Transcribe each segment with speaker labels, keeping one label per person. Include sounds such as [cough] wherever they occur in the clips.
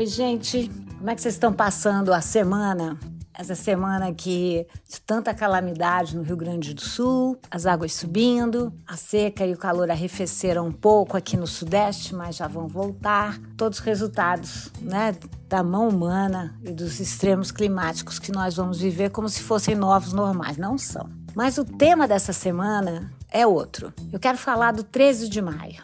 Speaker 1: Oi, gente. Como é que vocês estão passando a semana? Essa semana que de tanta calamidade no Rio Grande do Sul, as águas subindo, a seca e o calor arrefeceram um pouco aqui no Sudeste, mas já vão voltar. Todos os resultados, né, da mão humana e dos extremos climáticos que nós vamos viver como se fossem novos normais, não são. Mas o tema dessa semana é outro. Eu quero falar do 13 de maio.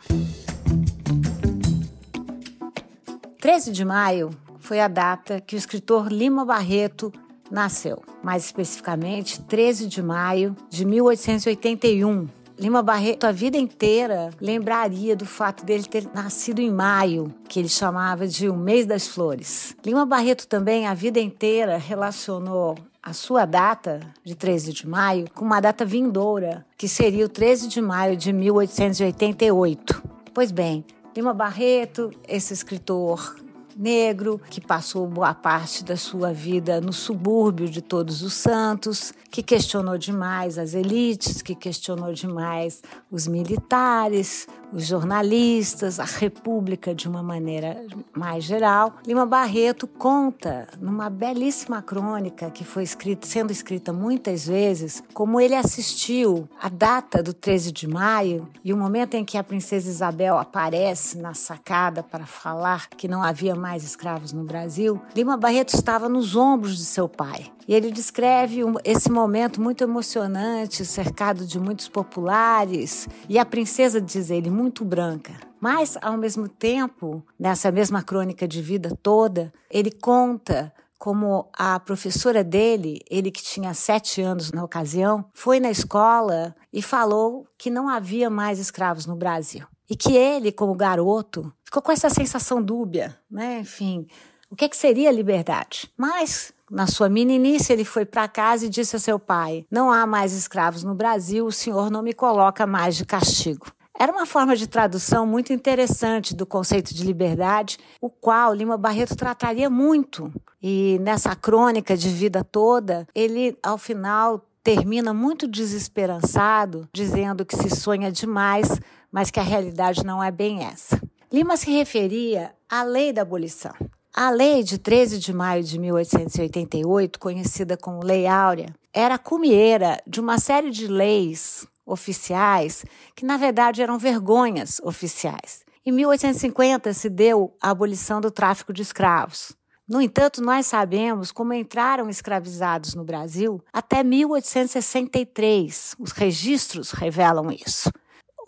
Speaker 1: 13 de maio foi a data que o escritor Lima Barreto nasceu, mais especificamente 13 de maio de 1881. Lima Barreto a vida inteira lembraria do fato dele ter nascido em maio, que ele chamava de o mês das flores. Lima Barreto também a vida inteira relacionou a sua data de 13 de maio com uma data vindoura, que seria o 13 de maio de 1888. Pois bem, Lima Barreto, esse escritor negro, que passou boa parte da sua vida no subúrbio de Todos os Santos, que questionou demais as elites, que questionou demais os militares, os jornalistas, a República de uma maneira mais geral. Lima Barreto conta numa belíssima crônica que foi escrita, sendo escrita muitas vezes, como ele assistiu a data do 13 de maio e o momento em que a princesa Isabel aparece na sacada para falar que não havia mais mais escravos no Brasil, Lima Barreto estava nos ombros de seu pai. E ele descreve um, esse momento muito emocionante, cercado de muitos populares, e a princesa, diz ele, muito branca. Mas, ao mesmo tempo, nessa mesma crônica de vida toda, ele conta como a professora dele, ele que tinha sete anos na ocasião, foi na escola e falou que não havia mais escravos no Brasil. E que ele, como garoto, ficou com essa sensação dúbia, né? Enfim, o que, é que seria liberdade? Mas, na sua meninice, ele foi para casa e disse a seu pai: Não há mais escravos no Brasil, o senhor não me coloca mais de castigo. Era uma forma de tradução muito interessante do conceito de liberdade, o qual Lima Barreto trataria muito. E nessa crônica de vida toda, ele, ao final, termina muito desesperançado, dizendo que se sonha demais, mas que a realidade não é bem essa. Lima se referia à lei da abolição. A lei de 13 de maio de 1888, conhecida como Lei Áurea, era a cumeira de uma série de leis oficiais que, na verdade, eram vergonhas oficiais. Em 1850 se deu a abolição do tráfico de escravos. No entanto, nós sabemos como entraram escravizados no Brasil até 1863. Os registros revelam isso.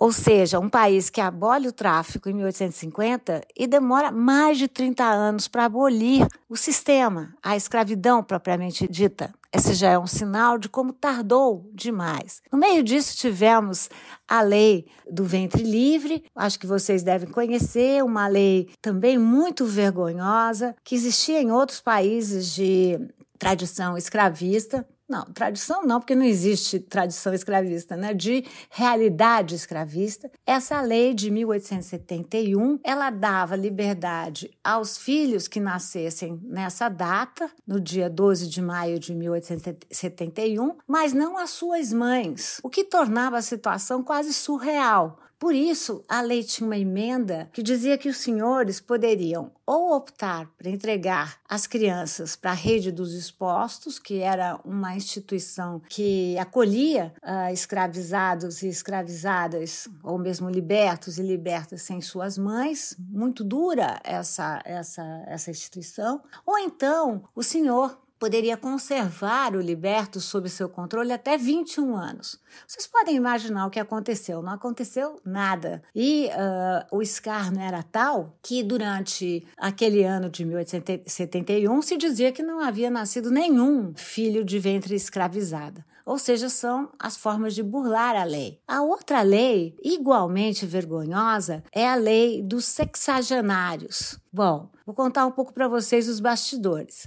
Speaker 1: Ou seja, um país que abole o tráfico em 1850 e demora mais de 30 anos para abolir o sistema, a escravidão propriamente dita. Esse já é um sinal de como tardou demais. No meio disso, tivemos a lei do ventre livre, acho que vocês devem conhecer, uma lei também muito vergonhosa, que existia em outros países de tradição escravista, não, tradição não, porque não existe tradição escravista, né? De realidade escravista. Essa lei de 1871, ela dava liberdade aos filhos que nascessem nessa data, no dia 12 de maio de 1871, mas não às suas mães, o que tornava a situação quase surreal por isso, a lei tinha uma emenda que dizia que os senhores poderiam ou optar por entregar as crianças para a rede dos expostos, que era uma instituição que acolhia uh, escravizados e escravizadas, ou mesmo libertos e libertas sem suas mães, muito dura essa, essa, essa instituição, ou então o senhor poderia conservar o liberto sob seu controle até 21 anos. Vocês podem imaginar o que aconteceu. Não aconteceu nada. E uh, o escárnio era tal que durante aquele ano de 1871 se dizia que não havia nascido nenhum filho de ventre escravizada. Ou seja, são as formas de burlar a lei. A outra lei, igualmente vergonhosa, é a lei dos sexagenários. Bom, vou contar um pouco para vocês os bastidores.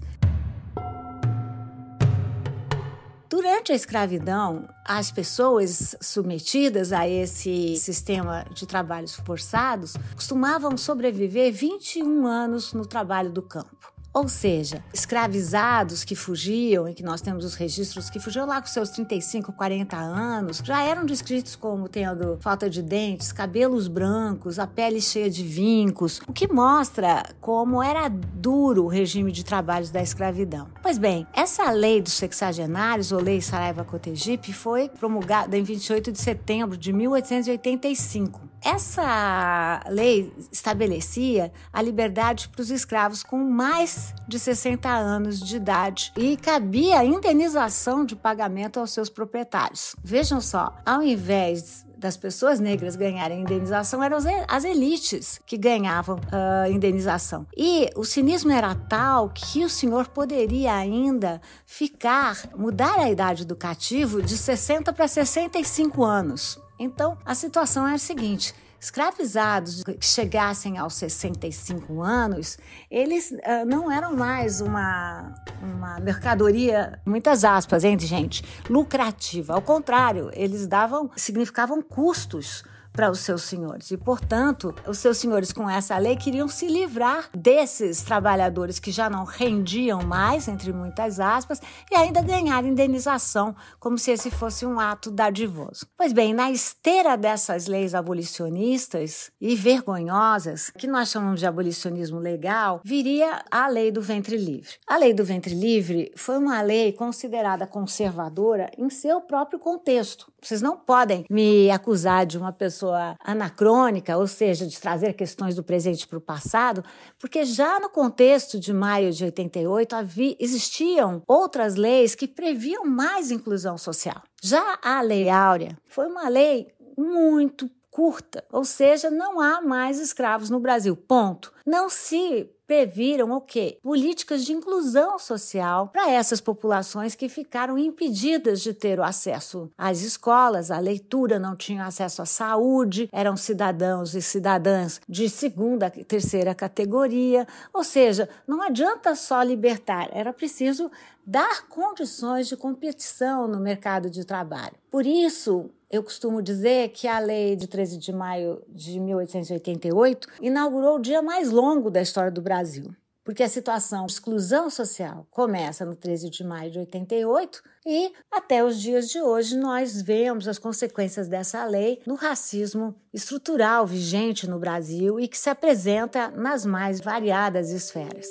Speaker 1: Durante a escravidão, as pessoas submetidas a esse sistema de trabalhos forçados costumavam sobreviver 21 anos no trabalho do campo. Ou seja, escravizados que fugiam, e que nós temos os registros que fugiam lá com seus 35, 40 anos, já eram descritos como tendo falta de dentes, cabelos brancos, a pele cheia de vincos, o que mostra como era duro o regime de trabalhos da escravidão. Pois bem, essa lei dos sexagenários, ou lei Saraiva Cotegipe, foi promulgada em 28 de setembro de 1885. Essa lei estabelecia a liberdade para os escravos com mais de 60 anos de idade e cabia a indenização de pagamento aos seus proprietários. Vejam só, ao invés das pessoas negras ganharem indenização eram as elites que ganhavam uh, indenização. E o cinismo era tal que o senhor poderia ainda ficar, mudar a idade do cativo de 60 para 65 anos. Então, a situação é a seguinte: escravizados que chegassem aos 65 anos, eles uh, não eram mais uma, uma mercadoria, muitas aspas, hein, gente, lucrativa. Ao contrário, eles davam, significavam custos para os seus senhores. E, portanto, os seus senhores, com essa lei, queriam se livrar desses trabalhadores que já não rendiam mais, entre muitas aspas, e ainda ganhar indenização, como se esse fosse um ato dadivoso. Pois bem, na esteira dessas leis abolicionistas e vergonhosas, que nós chamamos de abolicionismo legal, viria a lei do ventre livre. A lei do ventre livre foi uma lei considerada conservadora em seu próprio contexto. Vocês não podem me acusar de uma pessoa anacrônica, ou seja, de trazer questões do presente para o passado, porque já no contexto de maio de 88 havia, existiam outras leis que previam mais inclusão social. Já a Lei Áurea foi uma lei muito curta, ou seja, não há mais escravos no Brasil. Ponto. Não se previram o quê? Políticas de inclusão social para essas populações que ficaram impedidas de ter o acesso às escolas, à leitura, não tinham acesso à saúde, eram cidadãos e cidadãs de segunda e terceira categoria. Ou seja, não adianta só libertar, era preciso dar condições de competição no mercado de trabalho. Por isso, eu costumo dizer que a lei de 13 de maio de 1888 inaugurou o dia mais longo da história do Brasil, porque a situação de exclusão social começa no 13 de maio de 88 e até os dias de hoje nós vemos as consequências dessa lei no racismo estrutural vigente no Brasil e que se apresenta nas mais variadas esferas.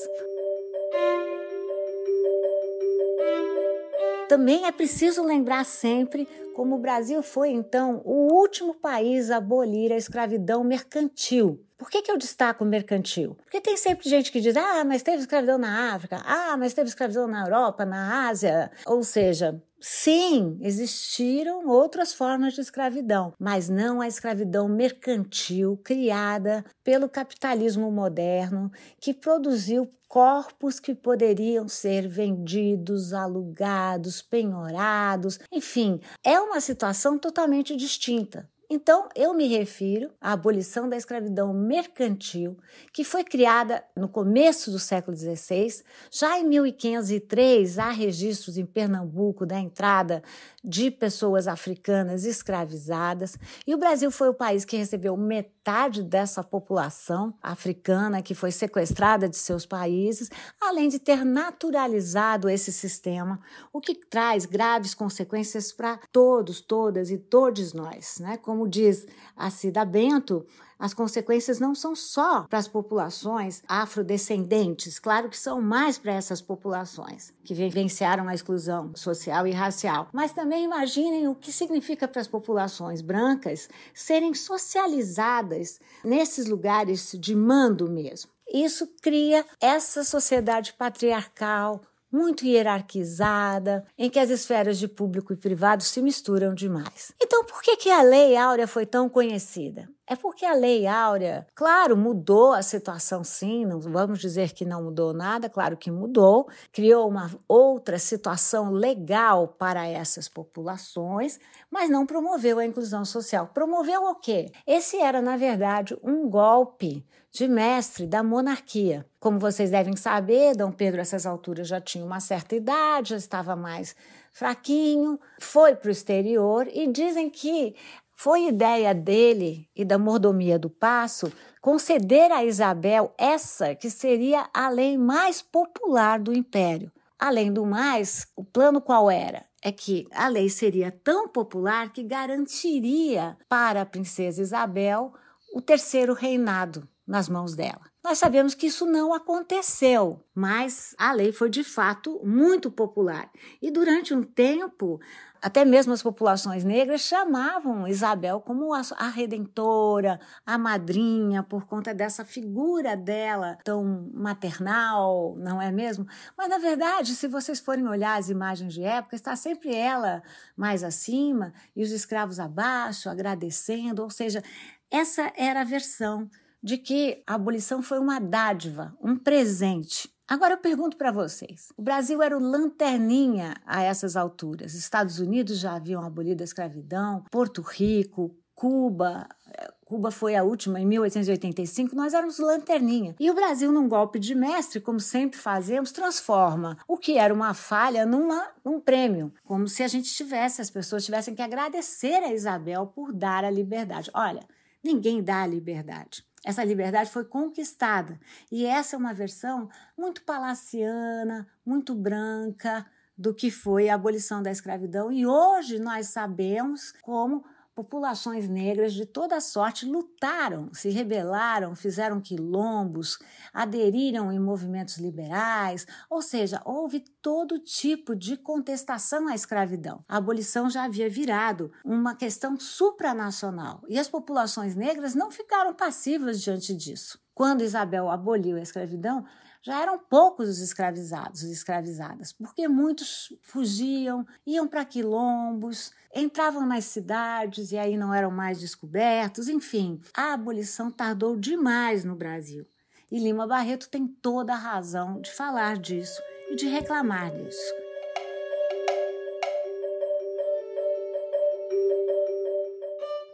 Speaker 1: Também é preciso lembrar sempre como o Brasil foi, então, o último país a abolir a escravidão mercantil. Por que, que eu destaco mercantil? Porque tem sempre gente que diz: ah, mas teve escravidão na África, ah, mas teve escravidão na Europa, na Ásia. Ou seja, Sim, existiram outras formas de escravidão, mas não a escravidão mercantil criada pelo capitalismo moderno que produziu corpos que poderiam ser vendidos, alugados, penhorados, enfim, é uma situação totalmente distinta. Então, eu me refiro à abolição da escravidão mercantil, que foi criada no começo do século XVI. Já em 1503, há registros em Pernambuco da entrada de pessoas africanas escravizadas, e o Brasil foi o país que recebeu metade metade dessa população africana que foi sequestrada de seus países, além de ter naturalizado esse sistema, o que traz graves consequências para todos, todas e todos nós. Né? Como diz a Cida Bento, as consequências não são só para as populações afrodescendentes, claro que são mais para essas populações que vivenciaram a exclusão social e racial, mas também imaginem o que significa para as populações brancas serem socializadas nesses lugares de mando mesmo. Isso cria essa sociedade patriarcal, muito hierarquizada, em que as esferas de público e privado se misturam demais. Então, por que, que a Lei Áurea foi tão conhecida? É porque a Lei Áurea, claro, mudou a situação sim, não vamos dizer que não mudou nada, claro que mudou, criou uma outra situação legal para essas populações, mas não promoveu a inclusão social. Promoveu o quê? Esse era, na verdade, um golpe de mestre da monarquia. Como vocês devem saber, Dom Pedro, a essas alturas, já tinha uma certa idade, já estava mais fraquinho, foi para o exterior e dizem que foi ideia dele e da mordomia do passo conceder a Isabel essa que seria a lei mais popular do império. Além do mais, o plano qual era? É que a lei seria tão popular que garantiria para a princesa Isabel o terceiro reinado nas mãos dela. Nós sabemos que isso não aconteceu, mas a lei foi de fato muito popular. E durante um tempo, até mesmo as populações negras chamavam Isabel como a, a, redentora, a madrinha, por conta dessa figura dela tão maternal, não é mesmo? Mas, na verdade, se vocês forem olhar as imagens de época, está sempre ela mais acima e os escravos abaixo, agradecendo, ou seja, essa era a versão de que a abolição foi uma dádiva, um presente. Agora eu pergunto para vocês: o Brasil era o lanterninha a essas alturas. Estados Unidos já haviam abolido a escravidão, Porto Rico, Cuba, eh, Cuba foi a última em 1885, nós éramos lanterninha. E o Brasil, num golpe de mestre, como sempre fazemos, transforma o que era uma falha numa, num prêmio. Como se a gente tivesse, as pessoas tivessem que agradecer a Isabel por dar a liberdade. Olha, ninguém dá a liberdade. Essa liberdade foi conquistada. E essa é uma versão muito palaciana, muito branca do que foi a abolição da escravidão. E hoje nós sabemos como populações negras de toda sorte lutaram, se rebelaram, fizeram quilombos, aderiram em movimentos liberais, ou seja, houve todo tipo de contestação à escravidão. A abolição já havia virado uma questão supranacional e as populações negras não ficaram passivas diante disso. Quando Isabel aboliu a escravidão, já eram poucos os escravizados e escravizadas, porque muitos fugiam, iam para quilombos, entravam nas cidades e aí não eram mais descobertos, enfim, a abolição tardou demais no Brasil. E Lima Barreto tem toda a razão de falar disso e de reclamar disso.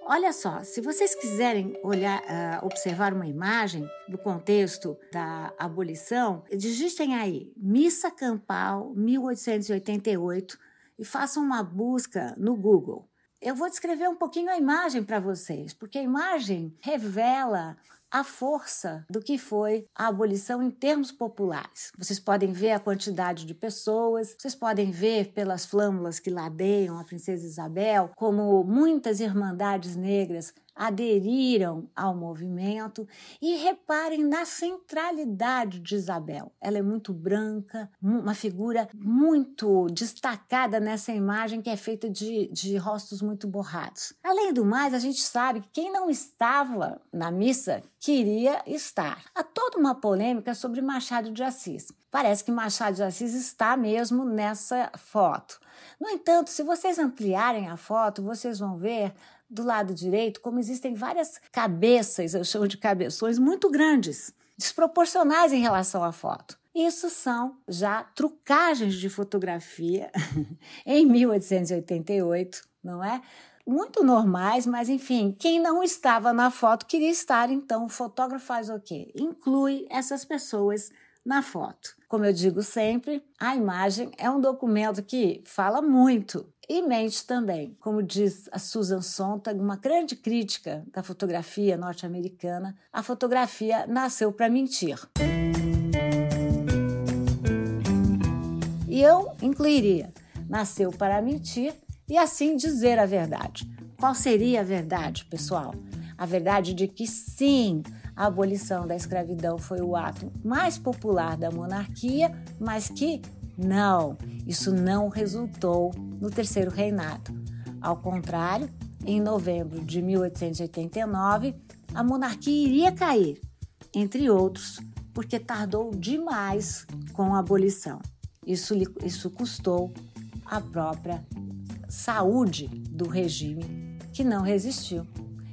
Speaker 1: Olha só, se vocês quiserem olhar, uh, observar uma imagem do contexto da abolição, digitem aí Missa Campal 1888 e façam uma busca no Google. Eu vou descrever um pouquinho a imagem para vocês, porque a imagem revela a força do que foi a abolição em termos populares. Vocês podem ver a quantidade de pessoas, vocês podem ver pelas flâmulas que ladeiam a Princesa Isabel como muitas irmandades negras aderiram ao movimento e reparem na centralidade de Isabel. Ela é muito branca, uma figura muito destacada nessa imagem que é feita de, de rostos muito borrados. Além do mais, a gente sabe que quem não estava na missa queria estar. Há toda uma polêmica sobre Machado de Assis. Parece que Machado de Assis está mesmo nessa foto. No entanto, se vocês ampliarem a foto, vocês vão ver do lado direito, como existem várias cabeças, eu chamo de cabeções, muito grandes, desproporcionais em relação à foto. Isso são já trucagens de fotografia [laughs] em 1888, não é? Muito normais, mas enfim, quem não estava na foto queria estar, então o fotógrafo faz o quê? Inclui essas pessoas na foto. Como eu digo sempre, a imagem é um documento que fala muito e mente também. Como diz a Susan Sontag, uma grande crítica da fotografia norte-americana, a fotografia nasceu para mentir. E eu incluiria: nasceu para mentir e assim dizer a verdade. Qual seria a verdade, pessoal? A verdade de que sim, a abolição da escravidão foi o ato mais popular da monarquia, mas que não, isso não resultou no terceiro reinado. Ao contrário, em novembro de 1889, a monarquia iria cair, entre outros, porque tardou demais com a abolição. Isso, isso custou a própria saúde do regime, que não resistiu.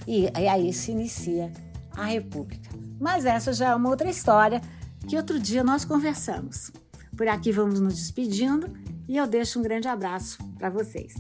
Speaker 1: E, e aí se inicia a República. Mas essa já é uma outra história que outro dia nós conversamos. Por aqui vamos nos despedindo e eu deixo um grande abraço para vocês.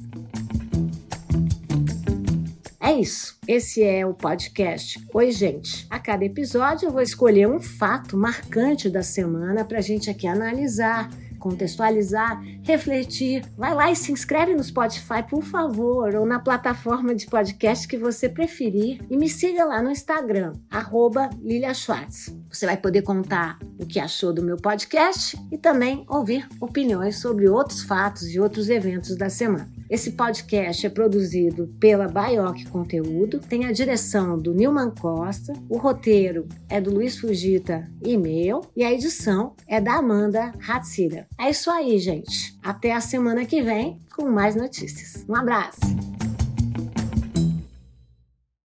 Speaker 1: É isso. Esse é o podcast. Oi, gente. A cada episódio eu vou escolher um fato marcante da semana para a gente aqui analisar contextualizar, refletir. Vai lá e se inscreve no Spotify, por favor, ou na plataforma de podcast que você preferir. E me siga lá no Instagram, Lilia Schwartz. Você vai poder contar o que achou do meu podcast e também ouvir opiniões sobre outros fatos e outros eventos da semana. Esse podcast é produzido pela Baioc Conteúdo, tem a direção do Nilman Costa, o roteiro é do Luiz Fugita e meu, e a edição é da Amanda Hatsira. É isso aí, gente. Até a semana que vem com mais notícias. Um abraço!